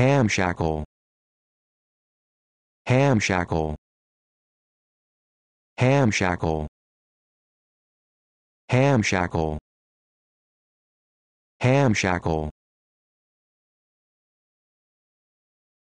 Hamshackle. Hamshackle. Hamshackle. Hamshackle. Hamshackle.